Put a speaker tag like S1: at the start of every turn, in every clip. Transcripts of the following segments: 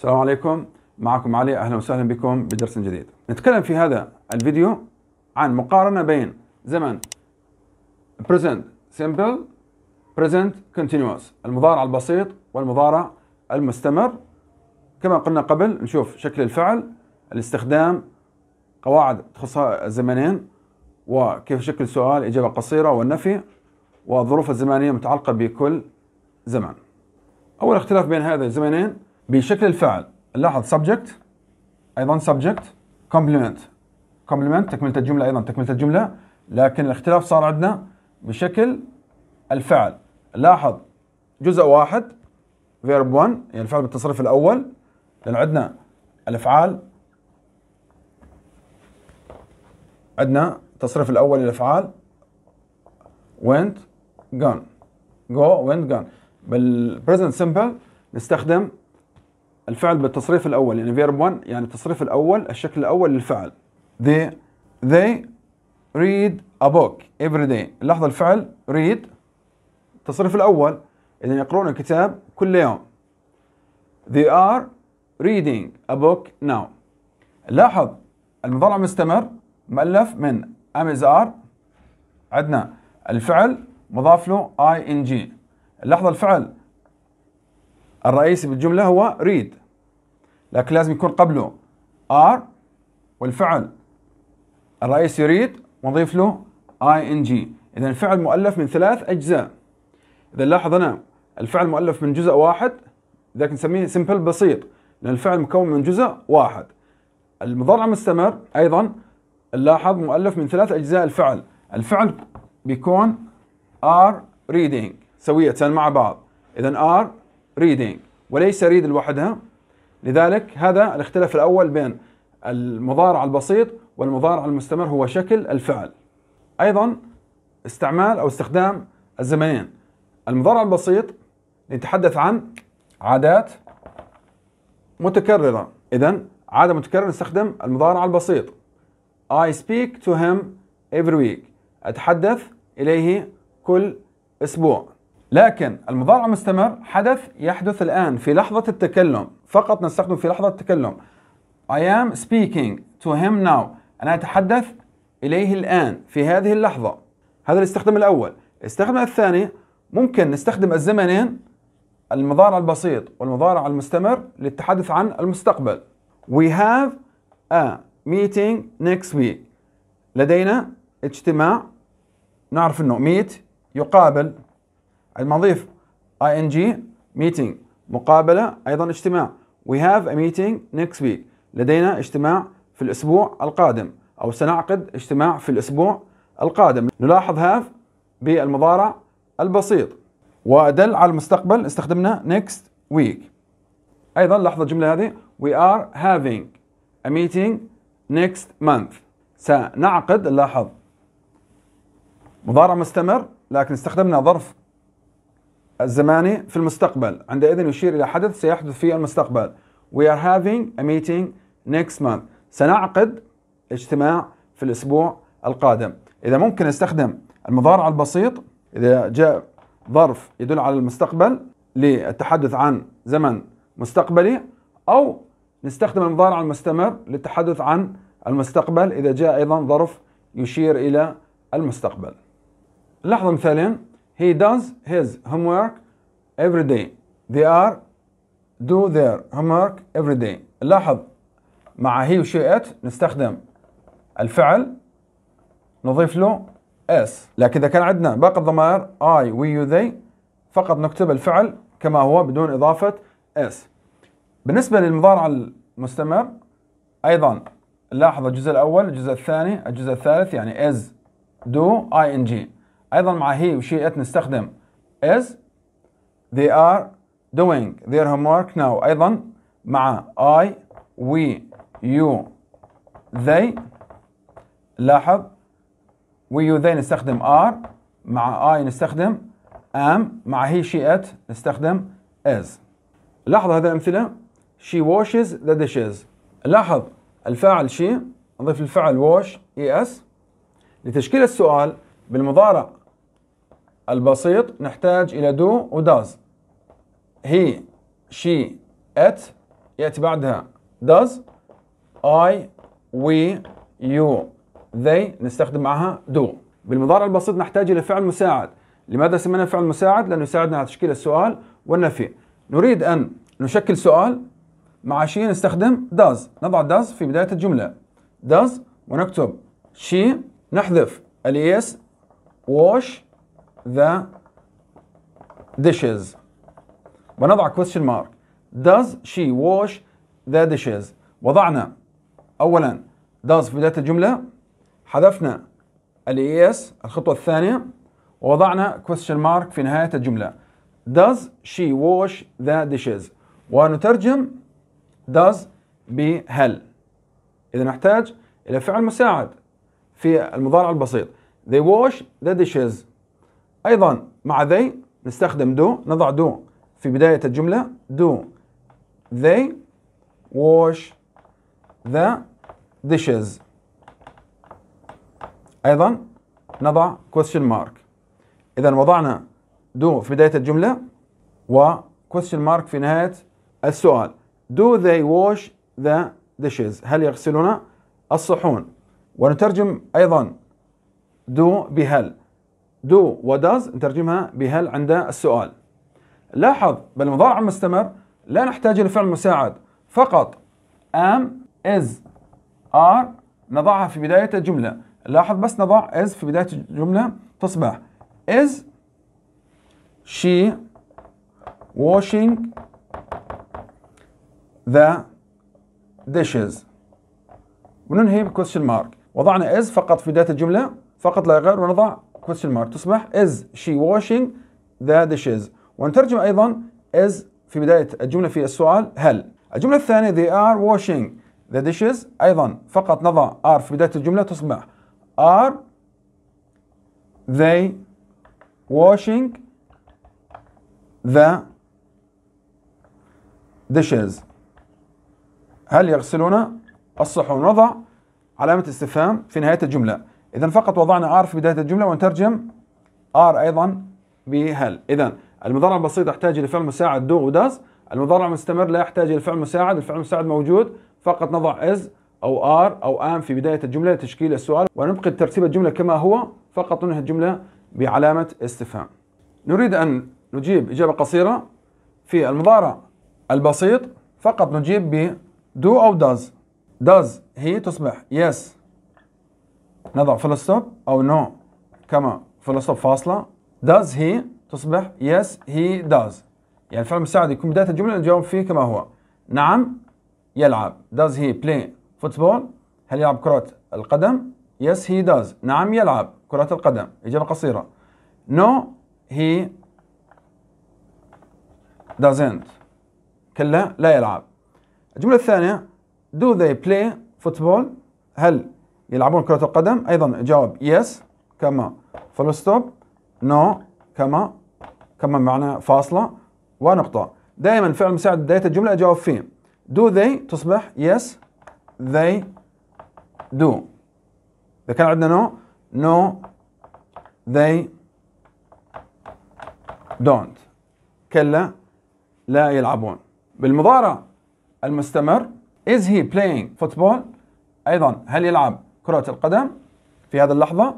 S1: السلام عليكم معكم علي اهلا وسهلا بكم بدرس جديد نتكلم في هذا الفيديو عن مقارنة بين زمن present simple present continuous المضارع البسيط والمضارع المستمر كما قلنا قبل نشوف شكل الفعل الاستخدام قواعد تخص الزمنين وكيف شكل سؤال إجابة قصيرة والنفي والظروف الزمنية المتعلقة بكل زمن أول اختلاف بين هذا الزمنين بشكل الفعل لاحظ subject ايضا subject complement complement تكمله الجمله ايضا تكمله الجمله لكن الاختلاف صار عندنا بشكل الفعل لاحظ جزء واحد فيرب 1 يعني الفعل بالتصريف الاول لان عندنا الافعال عندنا التصريف الاول للافعال went gone go went gone بالبريزنت سمبل نستخدم الفعل بالتصريف الأول يعني فيرب 1 يعني التصريف الأول الشكل الأول للفعل they they read a book every day لاحظ الفعل read التصريف الأول إذا يقرؤون الكتاب كل يوم they are reading a book now لاحظ المضارع مستمر مؤلف من am is are عندنا الفعل مضاف له ing اللحظه لاحظ الفعل الرئيسي بالجمله هو read لكن لازم يكون قبله ار والفعل الرئيس يريد ونضيف له اي ان جي اذا الفعل مؤلف من ثلاث اجزاء اذا لاحظ انا الفعل مؤلف من جزء واحد ذاك نسميه سمبل بسيط لان الفعل مكون من جزء واحد المضارع مستمر ايضا نلاحظ مؤلف من ثلاث اجزاء الفعل الفعل بيكون ار reading سوية مع بعض اذا ار reading وليس read لوحدها لذلك هذا الاختلاف الأول بين المضارع البسيط والمضارع المستمر هو شكل الفعل أيضا استعمال أو استخدام الزمنين المضارع البسيط يتحدث عن عادات متكررة إذا عادة متكررة نستخدم المضارع البسيط I speak to him every week أتحدث إليه كل أسبوع لكن المضارع مستمر حدث يحدث الآن في لحظة التكلم فقط نستخدم في لحظة التكلم I am speaking to him now أنا أتحدث إليه الآن في هذه اللحظة هذا الاستخدام الأول الاستخدام الثاني ممكن نستخدم الزمنين المضارع البسيط والمضارع المستمر للتحدث عن المستقبل We have a meeting next week لدينا اجتماع نعرف انه meet يقابل عندما نضيف ing meeting مقابلة أيضا اجتماع We have a meeting next week لدينا اجتماع في الأسبوع القادم أو سنعقد اجتماع في الأسبوع القادم نلاحظ have بالمضارع البسيط ودل على المستقبل استخدمنا next week أيضا لاحظ الجملة هذه We are having a meeting next month سنعقد لاحظ مضارع مستمر لكن استخدمنا ظرف الزماني في المستقبل عندئذ يشير إلى حدث سيحدث في المستقبل We are having a meeting next month سنعقد اجتماع في الأسبوع القادم إذا ممكن استخدم المضارع البسيط إذا جاء ظرف يدل على المستقبل للتحدث عن زمن مستقبلي أو نستخدم المضارع المستمر للتحدث عن المستقبل إذا جاء أيضا ظرف يشير إلى المستقبل لحظة مثالين He does his homework every day. They are do their homework every day. لاحظ مع he وشي it نستخدم الفعل نضيف له s لكن إذا كان عندنا باقي الضمائر I, we, you, they فقط نكتب الفعل كما هو بدون إضافة s بالنسبة للمضارع المستمر أيضا لاحظ الجزء الأول الجزء الثاني الجزء الثالث يعني is do ing ايضا مع هي وشي إت نستخدم is they are doing their homework now ايضا مع I we you they لاحظ we you they نستخدم are مع I نستخدم am مع هي شي إت نستخدم is لاحظ هذه الأمثلة she washes the dishes لاحظ الفاعل شي نضيف الفعل wash es لتشكيل السؤال بالمضارع البسيط نحتاج إلى دو وداز هي شي ات يأتي بعدها does اي وي يو ذي نستخدم معها do بالمضارع البسيط نحتاج إلى فعل مساعد لماذا سمينا فعل مساعد؟ لأنه يساعدنا على تشكيل السؤال والنفي نريد أن نشكل سؤال مع شيء نستخدم does نضع does في بداية الجملة does ونكتب she نحذف اليس wash the dishes ونضع question mark does she wash the dishes وضعنا اولا does في بدايه الجمله حذفنا yes الخطوه الثانيه ووضعنا question mark في نهايه الجمله does she wash the dishes ونترجم does بهل اذا نحتاج الى فعل مساعد في المضارع البسيط they wash the dishes أيضا مع they نستخدم do نضع do في بداية الجملة do they wash the dishes أيضا نضع question mark إذا وضعنا do في بداية الجملة و question mark في نهاية السؤال do they wash the dishes هل يغسلون الصحون ونترجم أيضا do بهل دو وداز نترجمها بهل عند السؤال لاحظ بالمضارع المستمر لا نحتاج إلى فعل مساعد فقط ام از ار نضعها في بداية الجملة لاحظ بس نضع از في بداية الجملة تصبح از she washing the dishes وننهي بكوشن مارك وضعنا از فقط في بداية الجملة فقط لا غير ونضع question mark تصبح is she washing the dishes ونترجم أيضا is في بداية الجملة في السؤال هل الجملة الثانية they are washing the dishes أيضا فقط نضع are في بداية الجملة تصبح are they washing the dishes هل يغسلون الصحون نضع علامة استفهام في نهاية الجملة إذا فقط وضعنا آر في بداية الجملة ونترجم آر أيضا بهل إذا المضارع البسيط يحتاج إلى فعل مساعد دو وداز المضارع المستمر لا يحتاج إلى فعل مساعد الفعل المساعد موجود فقط نضع إز أو آر أو آم في بداية الجملة لتشكيل السؤال ونبقي ترتيب الجملة كما هو فقط ننهي الجملة بعلامة استفهام نريد أن نجيب إجابة قصيرة في المضارع البسيط فقط نجيب ب أو داز does هي تصبح yes نضع فول ستوب أو نو no كما فول ستوب فاصلة does he تصبح yes he does يعني الفعل المساعد يكون بداية الجملة الجواب فيه كما هو نعم يلعب does he play football هل يلعب كرة القدم yes he does نعم يلعب كرة القدم إجابة قصيرة no he doesn't كلا لا يلعب الجملة الثانية do they play football هل يلعبون كرة القدم أيضا جواب يس كما فول ستوب نو كما كما معنى فاصلة ونقطة دائما فعل مساعد بداية الجملة أجاوب فيه do they تصبح yes they do إذا كان عندنا no no they don't كلا لا يلعبون بالمضارع المستمر is he playing football أيضا هل يلعب كرة القدم في هذه اللحظة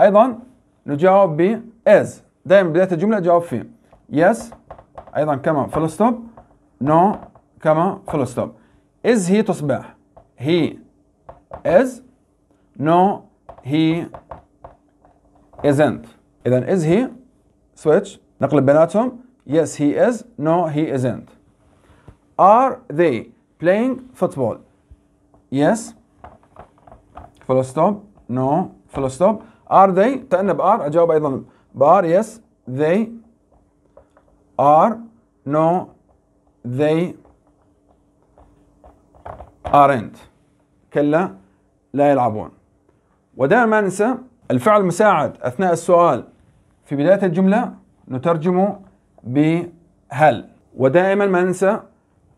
S1: أيضا نجاوب ب is دائما بداية الجملة جاوب فيه yes أيضا كما full stop no كما full stop is هي تصبح he is no he isn't إذا is he switch نقلب بيناتهم yes he is no he isn't are they playing football yes فول ستوب نو فول ستوب ار ذي تأنى بار اجاوب ايضا بار يس ذي ار نو ذي ارنت كلا لا يلعبون ودائما ما ننسى الفعل المساعد اثناء السؤال في بدايه الجمله نترجمه بهل ودائما ما ننسى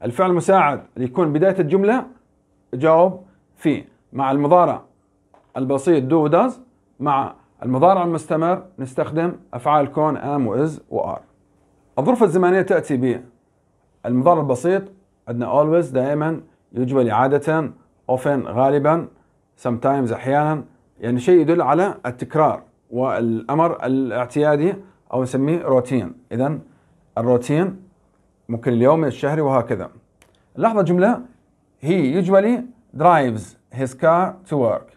S1: الفعل المساعد اللي يكون بدايه الجمله جاوب فيه مع المضارع البسيط دو وداز مع المضارع المستمر نستخدم أفعال كون أم وإز وآر الظروف الزمنية تأتي بالمضارع البسيط عندنا always دائما يجمل عادة often غالبا sometimes أحيانا يعني شيء يدل على التكرار والأمر الاعتيادي أو نسميه روتين إذا الروتين ممكن اليومي الشهري وهكذا لحظة جملة هي usually drives his car to work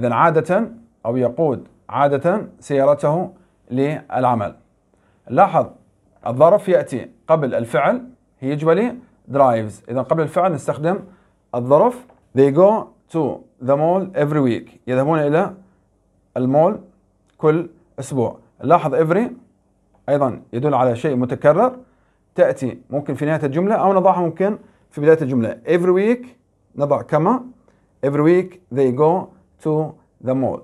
S1: إذا عادة أو يقود عادة سيارته للعمل لاحظ الظرف يأتي قبل الفعل يجبلي drives إذا قبل الفعل نستخدم الظرف they go to the mall every week يذهبون إلى المول كل أسبوع لاحظ every أيضا يدل على شيء متكرر تأتي ممكن في نهاية الجملة أو نضعها ممكن في بداية الجملة every week نضع كما every week they go to the mall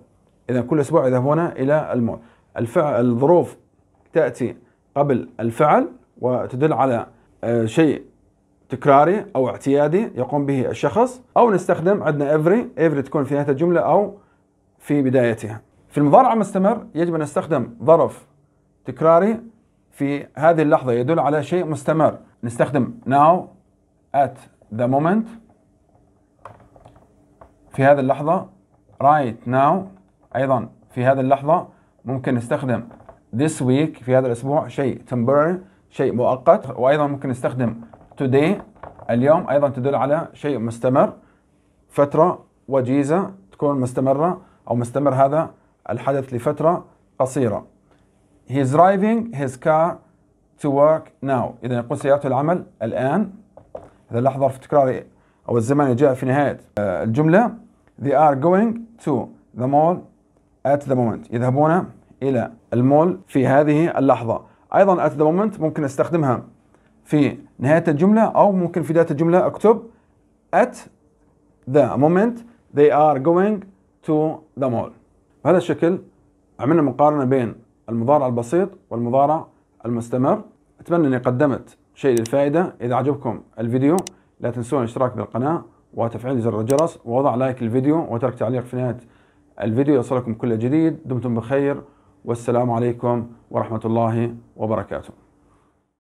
S1: إذا كل أسبوع يذهبون إلى المول الفعل الظروف تأتي قبل الفعل وتدل على آه، شيء تكراري أو اعتيادي يقوم به الشخص أو نستخدم عندنا every every تكون في نهاية الجملة أو في بدايتها في المضارع المستمر يجب أن نستخدم ظرف تكراري في هذه اللحظة يدل على شيء مستمر نستخدم now at the moment في هذه اللحظة right now أيضا في هذه اللحظة ممكن نستخدم this week في هذا الأسبوع شيء temporary شيء مؤقت وأيضا ممكن نستخدم today اليوم أيضا تدل على شيء مستمر فترة وجيزة تكون مستمرة أو مستمر هذا الحدث لفترة قصيرة He's driving his car to work now إذا يقول سيارته العمل الآن هذا اللحظة في تكرار أو الزمن جاء في نهاية آه، الجملة They are going to the mall at the moment يذهبون إلى المول في هذه اللحظة أيضا at the moment ممكن أستخدمها في نهاية الجملة أو ممكن في بداية الجملة أكتب at the moment they are going to the mall بهذا الشكل عملنا مقارنة بين المضارع البسيط والمضارع المستمر أتمنى أني قدمت شيء للفائدة إذا عجبكم الفيديو لا تنسون الاشتراك بالقناة وتفعيل زر الجرس ووضع لايك الفيديو وترك تعليق في نهاية الفيديو يصلكم كل جديد دمتم بخير والسلام عليكم ورحمة الله وبركاته